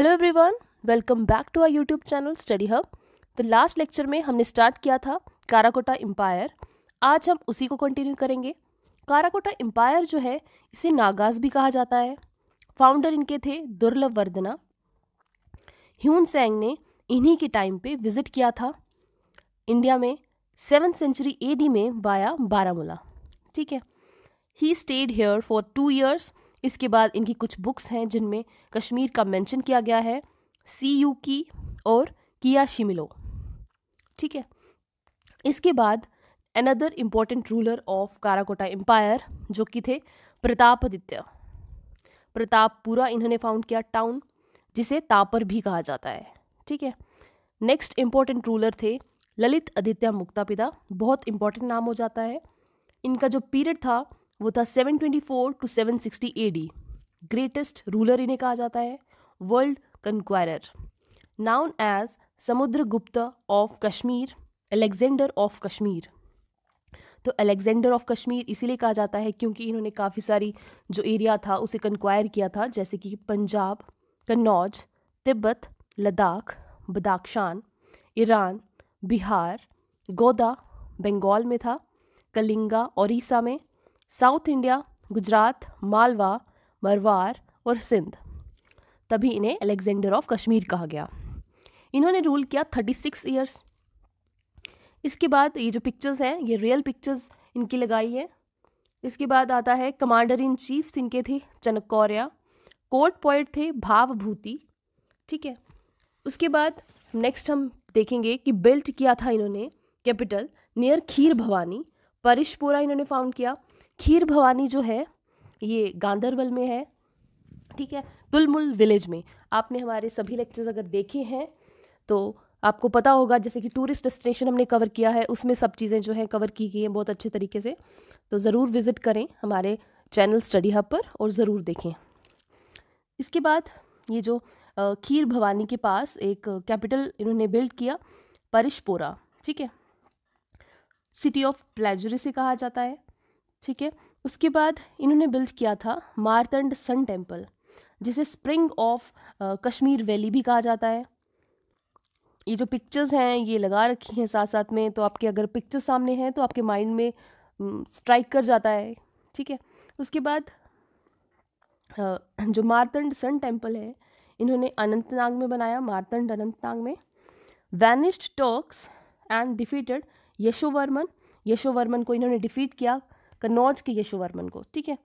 hello everyone welcome back to our YouTube channel study hub तो last lecture में हमने start किया था काराकोटा एम्पायर आज हम उसी को कंटिन्यू करेंगे काराकोटा एम्पायर जो है इसे नागास भी कहा जाता है फाउंडर इनके थे दुर्लभ वर्धना ह्यून सेंग ने इन्हीं के टाइम पे विजिट किया था इंडिया में सेवन सेंचुरी ए में बाया बारामूला ठीक है he stayed here for two years इसके बाद इनकी कुछ बुक्स हैं जिनमें कश्मीर का मेंशन किया गया है सी यू की और किया शिमिलो ठीक है इसके बाद another important ruler of Karkota empire जो कि थे प्रताप पूरा इन्होंने फाउंड किया टाउन जिसे तापर भी कहा जाता है ठीक है नेक्स्ट इम्पॉर्टेंट रूलर थे ललित आदित्य मुक्ता पिता बहुत इम्पॉर्टेंट नाम हो जाता है इनका जो पीरियड था वो था 724 टू 760 एडी ग्रेटेस्ट रूलर इन्हें कहा जाता है world कंक्वायरर noun as Samudra Gupta of Kashmir Alexander of Kashmir तो अलेक्जेंडर ऑफ कश्मीर इसीलिए कहा जाता है क्योंकि इन्होंने काफ़ी सारी जो एरिया था उसे कंक्वायर किया था जैसे कि Punjab Kannauj Tibet Ladakh Badakhshan Iran Bihar Gauda Bengal में था कलिंगा ओडिशा में साउथ इंडिया गुजरात मालवा मरवार और सिंध तभी इन्हें अलेक्जेंडर ऑफ कश्मीर कहा गया इन्होंने रूल किया थर्टी सिक्स ईयर्स इसके बाद ये जो पिक्चर्स हैं ये रियल पिक्चर्स इनकी लगाई है इसके बाद आता है कमांडर इन चीफ इनके थे चनक कोर्ट पॉइंट थे भावभूति ठीक है उसके बाद नेक्स्ट हम देखेंगे कि बिल्ट किया था इन्होंने कैपिटल नियर खीर भवानी परिशपुरा इन्होंने फाउंड किया खीर भवानी जो है ये गांधरबल में है ठीक है तुलमुल विलेज में आपने हमारे सभी लेक्चर्स अगर देखे हैं तो आपको पता होगा जैसे कि टूरिस्ट डेस्टिनेशन हमने कवर किया है उसमें सब चीज़ें जो हैं कवर की गई हैं बहुत अच्छे तरीके से तो ज़रूर विज़िट करें हमारे चैनल स्टडी हब पर और ज़रूर देखें इसके बाद ये जो खीर भवानी के पास एक कैपिटल इन्होंने बिल्ड किया परिशपोरा ठीक है सिटी ऑफ प्लेजरी से कहा जाता है ठीक है उसके बाद इन्होंने बिल्ड किया था मारतंड सन टेम्पल जिसे स्प्रिंग ऑफ कश्मीर वैली भी कहा जाता है ये जो पिक्चर्स हैं ये लगा रखी हैं साथ साथ में तो आपके अगर पिक्चर्स सामने हैं तो आपके माइंड में स्ट्राइक कर जाता है ठीक है उसके बाद जो मारतंड सन टेम्पल है इन्होंने अनंतनाग में बनाया मारतंड अनंतनाग में vanquished Turks and defeated Yashovarman Yashovarman को इन्होंने डिफीट किया कन्नौज के यशोवर्मन को ठीक है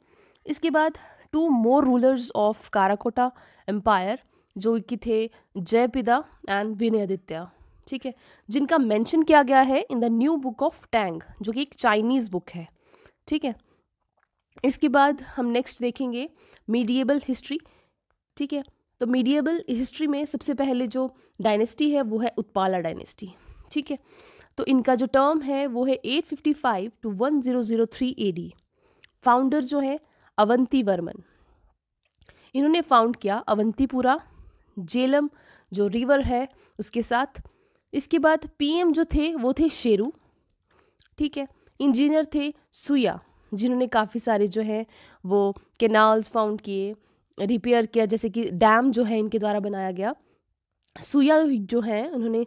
इसके बाद two more rulers of Karkota empire जो कि थे जयपिदा एंड आदित्य ठीक है जिनका मेंशन किया गया है in the new book of Tang जो कि एक चाइनीज़ बुक है ठीक है इसके बाद हम नेक्स्ट देखेंगे मीडिएबल हिस्ट्री ठीक है तो मीडिएबल हिस्ट्री में सबसे पहले जो डायनेस्टी है वो है उत्पाला डायनेस्टी ठीक है तो इनका जो टर्म है वो है 855 टू 1003 एडी फाउंडर जो है अवंती वर्मन इन्होंने फाउंड किया अवंतीपुरा जेलम जो रिवर है उसके साथ इसके बाद पीएम जो थे वो थे शेरू ठीक है इंजीनियर थे सुया जिन्होंने काफ़ी सारे जो है वो केनाल्स फाउंड किए रिपेयर किया जैसे कि डैम जो है इनके द्वारा बनाया गया सुया जो है उन्होंने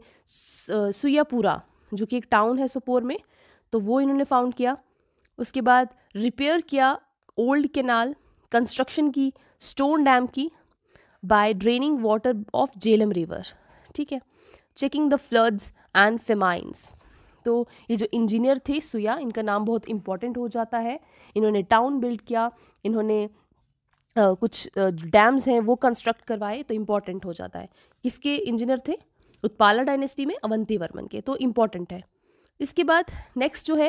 सुयापुरा जो कि एक टाउन है सोपोर में तो वो इन्होंने फाउंड किया उसके बाद रिपेयर किया ओल्ड केनाल कंस्ट्रक्शन की स्टोन डैम की by draining water of Jhelum river ठीक है checking the floods and famines तो ये जो इंजीनियर थे सुया इनका नाम बहुत इंपॉर्टेंट हो जाता है इन्होंने टाउन बिल्ड किया इन्होंने आ, कुछ डैम्स हैं वो कंस्ट्रक्ट करवाए तो इम्पॉर्टेंट हो जाता है किसके इंजीनियर थे उत्पाला डायनेस्टी में अवंती वर्मन के तो इम्पॉर्टेंट है इसके बाद नेक्स्ट जो है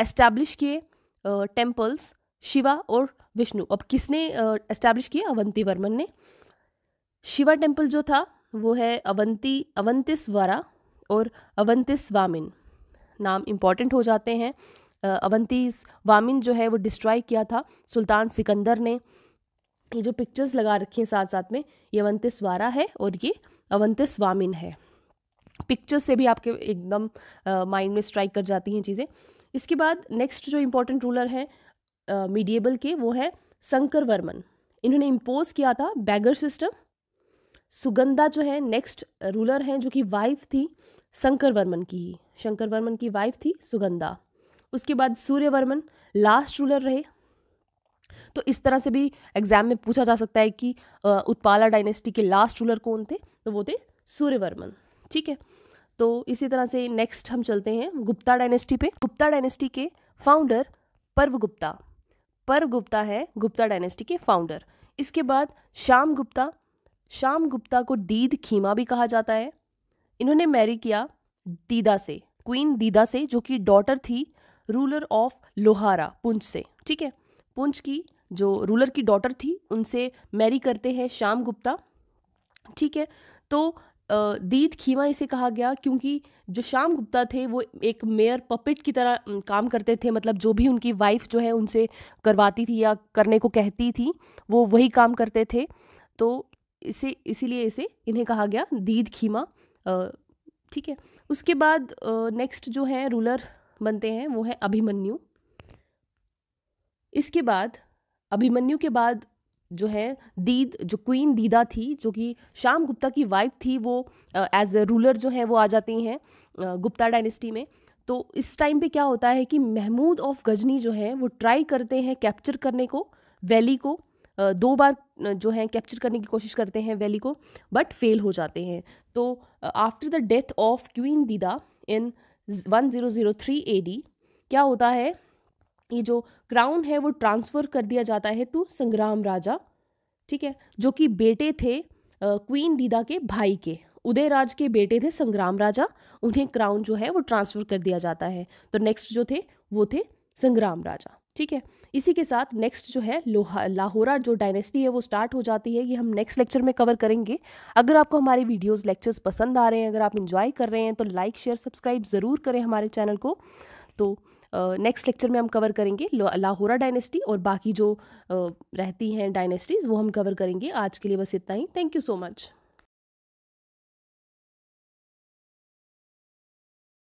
एस्टैब्लिश किए टेम्पल्स शिवा और विष्णु अब किसने एस्टैब्लिश किया अवंती वर्मन ने शिवा टेम्पल जो था वो है अवंती अवंतिस वारा और अवंतिस वामिन नाम इम्पॉर्टेंट हो जाते हैं अवंती वामिन जो है वो डिस्ट्रॉय किया था सुल्तान सिकंदर ने ये जो पिक्चर्स लगा रखी हैं साथ साथ में ये अवंतिस वारा है और ये अवंत स्वामिन है पिक्चर्स से भी आपके एकदम माइंड में स्ट्राइक कर जाती हैं चीज़ें इसके बाद नेक्स्ट जो इम्पोर्टेंट रूलर हैं मीडिएबल के वो है शंकर वर्मन इन्होंने इम्पोज किया था बैगर सिस्टम सुगंधा जो है नेक्स्ट रूलर हैं जो कि वाइफ थी शंकर वर्मन की ही शंकर वर्मन की वाइफ थी सुगंधा उसके बाद सूर्यवर्मन लास्ट रूलर रहे तो इस तरह से भी एग्जाम में पूछा जा सकता है कि उत्पाला डायनेस्टी के लास्ट रूलर कौन थे तो वो थे सूर्यवर्मन ठीक है तो इसी तरह से नेक्स्ट हम चलते हैं गुप्ता डायनेस्टी पे गुप्ता डायनेस्टी के फाउंडर पर्व गुप्ता पर्व गुप्ता है गुप्ता डायनेस्टी के फाउंडर इसके बाद श्याम गुप्ता श्याम गुप्ता को दीद खीमा भी कहा जाता है इन्होंने मैरी किया दीदा से क्वीन दीदा से जो कि डॉटर थी रूलर ऑफ लोहारा पुंछ से ठीक है पुंछ की जो रूलर की डॉटर थी उनसे मैरी करते हैं श्याम गुप्ता ठीक है तो दीद खीमा इसे कहा गया क्योंकि जो श्याम गुप्ता थे वो एक मेयर पपिट की तरह काम करते थे मतलब जो भी उनकी वाइफ जो है उनसे करवाती थी या करने को कहती थी वो वही काम करते थे तो इसे इसीलिए इसे इन्हें कहा गया दीद खीमा ठीक है उसके बाद नेक्स्ट जो है रूलर बनते हैं वो है अभिमन्यु इसके बाद अभिमन्यु के बाद जो है दीद जो क्वीन दीदा थी जो कि श्याम गुप्ता की वाइफ थी वो एज ए रूलर जो है वो आ जाती हैं गुप्ता डायनेस्टी में तो इस टाइम पे क्या होता है कि महमूद ऑफ गजनी जो है वो ट्राई करते हैं कैप्चर करने को वैली को दो बार जो है कैप्चर करने की कोशिश करते हैं वैली को बट फेल हो जाते हैं तो after the death of queen Didda in one zero zero three A D क्या होता है ये जो क्राउन है वो ट्रांसफ़र कर दिया जाता है टू संग्राम राजा ठीक है जो कि बेटे थे क्वीन दीदा के भाई के उदय राज के बेटे थे संग्राम राजा उन्हें क्राउन जो है वो ट्रांसफ़र कर दिया जाता है तो नेक्स्ट जो थे वो थे संग्राम राजा ठीक है इसी के साथ नेक्स्ट जो है लोहा लाहौरा जो डायनेस्टी है वो स्टार्ट हो जाती है ये हम नेक्स्ट लेक्चर में कवर करेंगे अगर आपको हमारे वीडियोस लेक्चर्स पसंद आ रहे हैं अगर आप इन्जॉय कर रहे हैं तो लाइक शेयर सब्सक्राइब ज़रूर करें हमारे चैनल को तो नेक्स्ट लेक्चर में हम कवर करेंगे लाहौरा डायनेस्टी और बाकी जो रहती हैं डायनेस्टीज़ वो हम कवर करेंगे आज के लिए बस इतना ही थैंक यू सो मच